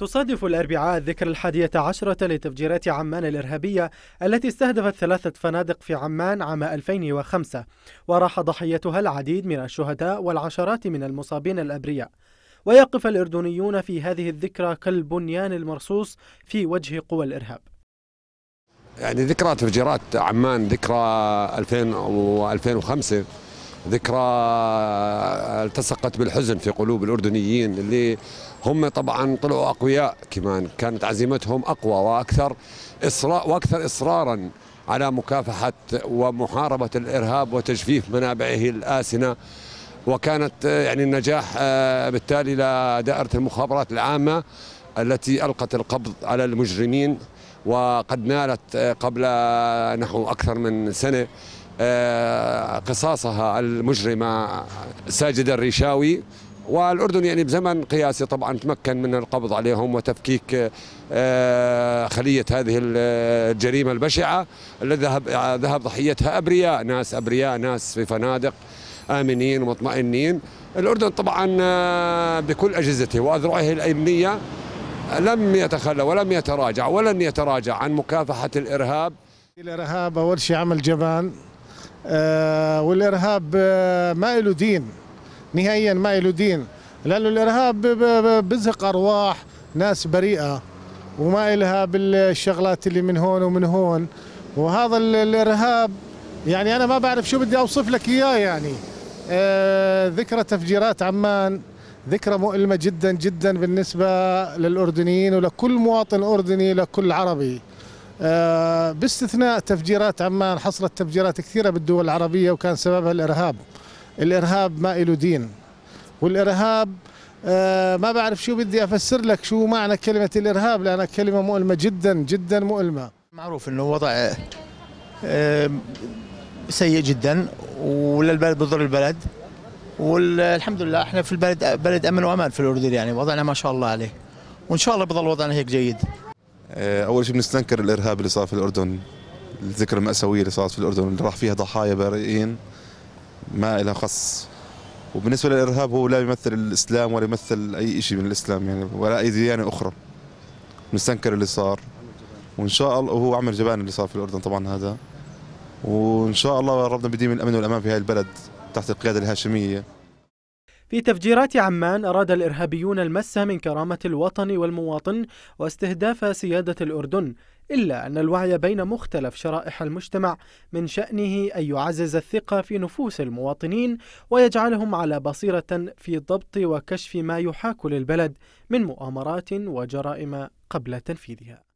تصادف الأربعاء الذكرى الحادية عشرة لتفجيرات عمان الإرهابية التي استهدفت ثلاثة فنادق في عمان عام 2005 وراح ضحيتها العديد من الشهداء والعشرات من المصابين الأبرياء ويقف الأردنيون في هذه الذكرى كالبنيان المرصوص في وجه قوى الإرهاب يعني ذكرى تفجيرات عمان ذكرى 2000 و 2005 ذكرى التصقت بالحزن في قلوب الأردنيين اللي هم طبعا طلعوا أقوياء كمان كانت عزيمتهم أقوى وأكثر إصرار وأكثر إصرارا على مكافحة ومحاربة الإرهاب وتجفيف منابعه الآسنة وكانت يعني النجاح آه، بالتالي لدائرة المخابرات العامة التي ألقت القبض على المجرمين وقد نالت آه، قبل آه، نحو أكثر من سنة آه، قصاصها المجرمة ساجد الريشاوي والأردن يعني بزمن قياسي طبعا تمكن من القبض عليهم وتفكيك خلية هذه الجريمة البشعة التي ذهب ذهب ضحيتها أبرياء ناس أبرياء ناس في فنادق آمنين ومطمئنين الأردن طبعا بكل أجهزته وأذرعه الأمنية لم يتخلى ولم يتراجع ولن يتراجع عن مكافحة الإرهاب الإرهاب أول شيء عمل جبان آه، والإرهاب آه، ما له دين نهائيا ما له دين لأنه الإرهاب بزق أرواح ناس بريئة وما إلها بالشغلات اللي من هون ومن هون وهذا الإرهاب يعني أنا ما بعرف شو بدي أوصف لك إياه يعني آه، ذكرى تفجيرات عمان ذكرى مؤلمة جدا جدا بالنسبة للأردنيين ولكل مواطن أردني لكل عربي آه، باستثناء تفجيرات عمان حصلت تفجيرات كثيرة بالدول العربية وكان سببها الإرهاب الإرهاب ما إله دين والإرهاب آه، ما بعرف شو بدي أفسر لك شو معنى كلمة الإرهاب لأنها كلمة مؤلمة جدا جدا مؤلمة معروف أنه وضع آه، سيء جدا وللبلد بضر البلد والحمد لله احنا في البلد بلد امن وامان في الاردن يعني وضعنا ما شاء الله عليه وان شاء الله بضل وضعنا هيك جيد آه، اول شيء بنستنكر الارهاب اللي صار في الاردن الذكرى المأساوية اللي صارت في الأردن اللي راح فيها ضحايا بارئين ما لها خص وبالنسبة للإرهاب هو لا يمثل الإسلام ولا يمثل أي شيء من الإسلام يعني ولا أي ديانة أخرى بنستنكر اللي صار وإن شاء الله وهو عمل جبان اللي صار في الأردن طبعا هذا وإن شاء الله ربنا بيديم الأمن والأمان في هاي البلد تحت القيادة الهاشمية في تفجيرات عمان أراد الإرهابيون المس من كرامة الوطن والمواطن واستهداف سيادة الأردن إلا أن الوعي بين مختلف شرائح المجتمع من شأنه أن يعزز الثقة في نفوس المواطنين ويجعلهم على بصيرة في ضبط وكشف ما يحاك للبلد من مؤامرات وجرائم قبل تنفيذها